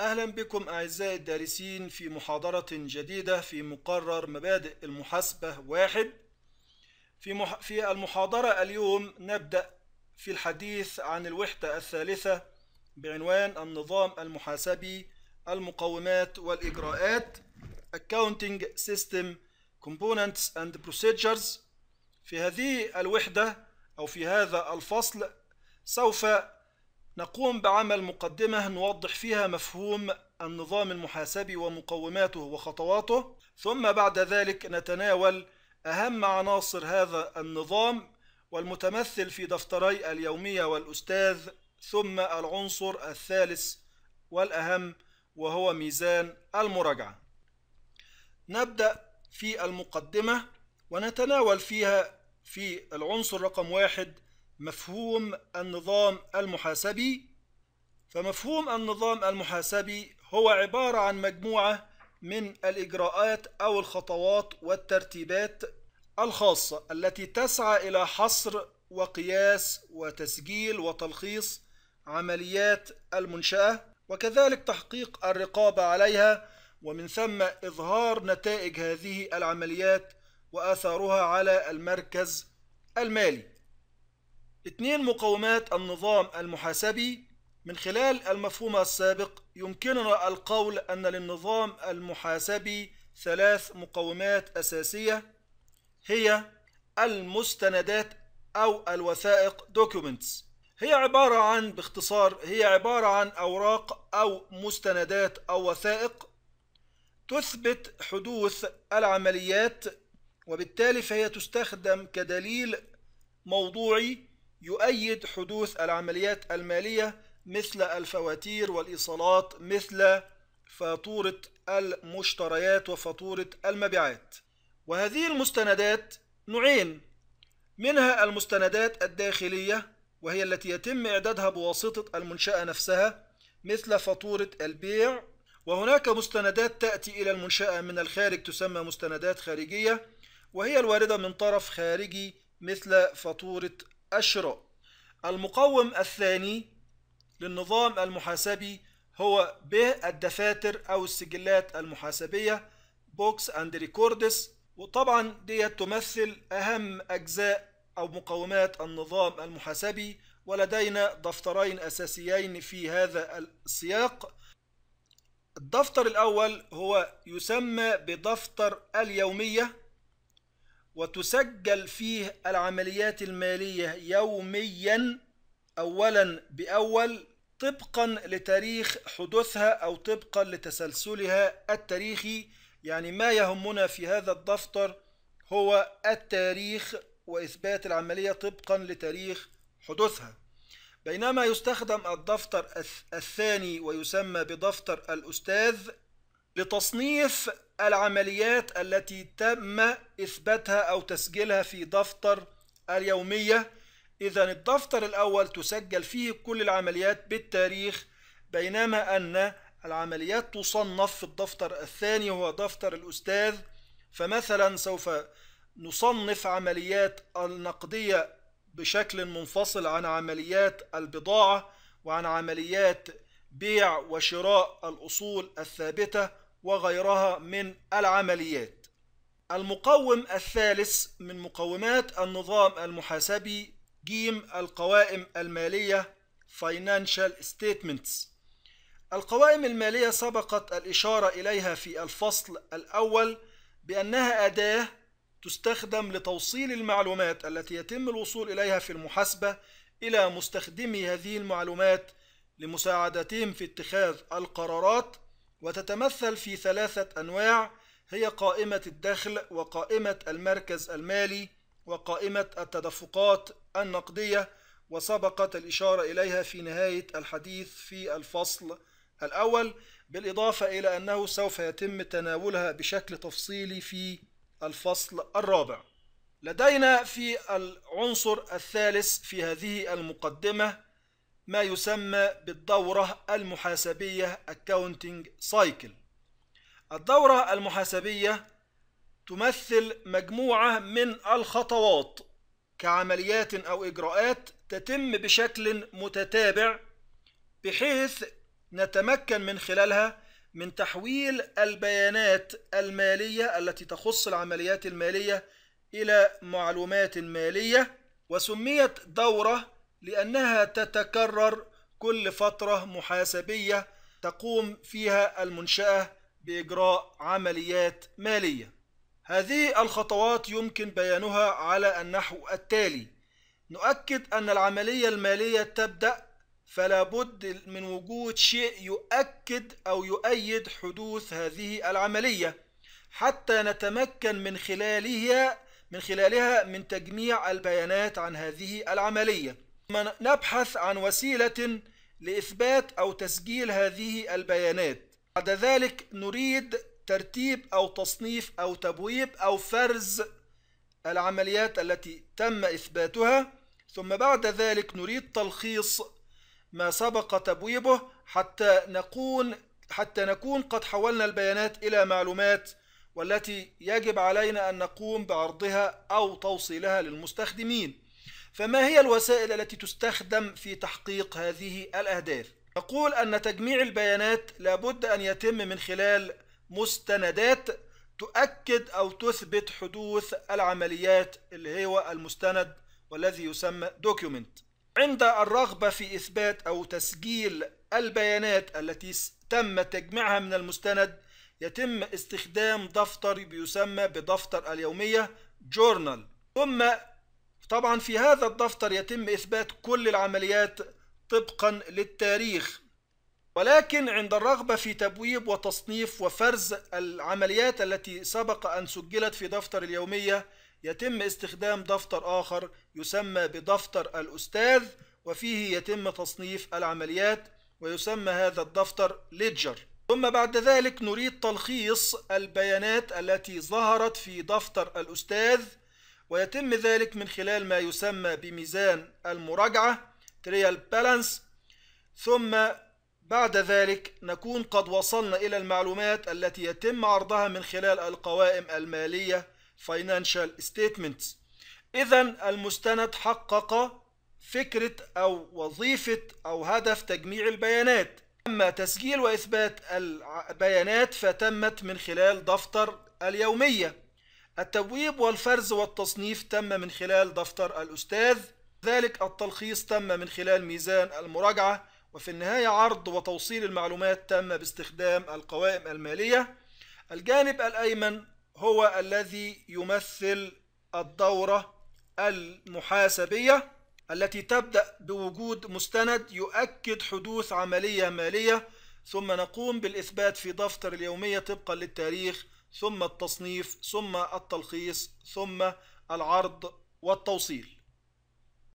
أهلا بكم أعزائي الدارسين في محاضرة جديدة في مقرر مبادئ المحاسبة واحد في, مح في المحاضرة اليوم نبدأ في الحديث عن الوحدة الثالثة بعنوان النظام المحاسبي المقومات والإجراءات Accounting System Components and Procedures في هذه الوحدة أو في هذا الفصل سوف نقوم بعمل مقدمة نوضح فيها مفهوم النظام المحاسبي ومقوماته وخطواته ثم بعد ذلك نتناول أهم عناصر هذا النظام والمتمثل في دفتري اليومية والأستاذ ثم العنصر الثالث والأهم وهو ميزان المراجعة نبدأ في المقدمة ونتناول فيها في العنصر رقم واحد مفهوم النظام المحاسبي فمفهوم النظام المحاسبي هو عبارة عن مجموعة من الإجراءات أو الخطوات والترتيبات الخاصة التي تسعى إلى حصر وقياس وتسجيل وتلخيص عمليات المنشأة وكذلك تحقيق الرقابة عليها ومن ثم إظهار نتائج هذه العمليات وآثارها على المركز المالي اثنين مقومات النظام المحاسبي من خلال المفهوم السابق يمكننا القول أن للنظام المحاسبي ثلاث مقومات أساسية هي المستندات أو الوثائق documents هي عبارة عن باختصار هي عبارة عن أوراق أو مستندات أو وثائق تثبت حدوث العمليات وبالتالي فهي تستخدم كدليل موضوعي يؤيد حدوث العمليات المالية مثل الفواتير والإيصالات مثل فاتورة المشتريات وفاتورة المبيعات وهذه المستندات نوعين منها المستندات الداخلية وهي التي يتم إعدادها بواسطة المنشأة نفسها مثل فاتورة البيع وهناك مستندات تأتي إلى المنشأة من الخارج تسمى مستندات خارجية وهي الواردة من طرف خارجي مثل فاتورة الشراء المقوم الثاني للنظام المحاسبي هو ب الدفاتر أو السجلات المحاسبية بوكس أند ريكوردس وطبعا دي تمثل أهم أجزاء أو مقومات النظام المحاسبي ولدينا دفترين أساسيين في هذا السياق الدفتر الأول هو يسمى بدفتر اليومية وتسجل فيه العمليات المالية يوميا أولا بأول طبقا لتاريخ حدوثها أو طبقا لتسلسلها التاريخي يعني ما يهمنا في هذا الدفتر هو التاريخ وإثبات العملية طبقا لتاريخ حدوثها بينما يستخدم الدفتر الثاني ويسمى بدفتر الأستاذ لتصنيف العمليات التي تم إثباتها أو تسجيلها في دفتر اليومية إذا الدفتر الأول تسجل فيه كل العمليات بالتاريخ بينما أن العمليات تصنف في الدفتر الثاني هو دفتر الأستاذ فمثلا سوف نصنف عمليات النقدية بشكل منفصل عن عمليات البضاعة وعن عمليات بيع وشراء الأصول الثابتة وغيرها من العمليات المقوم الثالث من مقومات النظام المحاسبي جيم القوائم المالية Financial Statements القوائم المالية سبقت الإشارة إليها في الفصل الأول بأنها أداة تستخدم لتوصيل المعلومات التي يتم الوصول إليها في المحاسبة إلى مستخدمي هذه المعلومات لمساعدتهم في اتخاذ القرارات وتتمثل في ثلاثة أنواع هي قائمة الدخل وقائمة المركز المالي وقائمة التدفقات النقدية وسبقت الإشارة إليها في نهاية الحديث في الفصل الأول بالإضافة إلى أنه سوف يتم تناولها بشكل تفصيلي في الفصل الرابع لدينا في العنصر الثالث في هذه المقدمة ما يسمى بالدورة المحاسبية Accounting Cycle الدورة المحاسبية تمثل مجموعة من الخطوات كعمليات أو إجراءات تتم بشكل متتابع بحيث نتمكن من خلالها من تحويل البيانات المالية التي تخص العمليات المالية إلى معلومات مالية وسميت دورة لأنها تتكرر كل فترة محاسبية تقوم فيها المنشأة بإجراء عمليات مالية. هذه الخطوات يمكن بيانها على النحو التالي: نؤكد أن العملية المالية تبدأ فلا بد من وجود شيء يؤكد أو يؤيد حدوث هذه العملية حتى نتمكن من خلالها من خلالها من تجميع البيانات عن هذه العمليه نبحث عن وسيلة لإثبات أو تسجيل هذه البيانات بعد ذلك نريد ترتيب أو تصنيف أو تبويب أو فرز العمليات التي تم إثباتها ثم بعد ذلك نريد تلخيص ما سبق تبويبه حتى نكون حتى نكون قد حولنا البيانات إلى معلومات والتي يجب علينا أن نقوم بعرضها أو توصيلها للمستخدمين فما هي الوسائل التي تستخدم في تحقيق هذه الأهداف؟ أقول أن تجميع البيانات لابد أن يتم من خلال مستندات تؤكد أو تثبت حدوث العمليات اللي هو المستند والذي يسمى دوكيومنت عند الرغبة في إثبات أو تسجيل البيانات التي تم تجميعها من المستند يتم استخدام دفتر بيسمى بدفتر اليومية جورنال ثم طبعا في هذا الدفتر يتم إثبات كل العمليات طبقا للتاريخ ولكن عند الرغبة في تبويب وتصنيف وفرز العمليات التي سبق أن سجلت في دفتر اليومية يتم استخدام دفتر آخر يسمى بدفتر الأستاذ وفيه يتم تصنيف العمليات ويسمى هذا الدفتر ليدجر ثم بعد ذلك نريد تلخيص البيانات التي ظهرت في دفتر الأستاذ ويتم ذلك من خلال ما يسمى بميزان المراجعة تريال بالانس ثم بعد ذلك نكون قد وصلنا إلى المعلومات التي يتم عرضها من خلال القوائم المالية Financial Statements إذا المستند حقق فكرة أو وظيفة أو هدف تجميع البيانات أما تسجيل وإثبات البيانات فتمت من خلال دفتر اليومية التبويب والفرز والتصنيف تم من خلال دفتر الأستاذ ذلك التلخيص تم من خلال ميزان المراجعة وفي النهاية عرض وتوصيل المعلومات تم باستخدام القوائم المالية الجانب الأيمن هو الذي يمثل الدورة المحاسبية التي تبدأ بوجود مستند يؤكد حدوث عملية مالية ثم نقوم بالإثبات في دفتر اليومية طبقا للتاريخ ثم التصنيف ثم التلخيص ثم العرض والتوصيل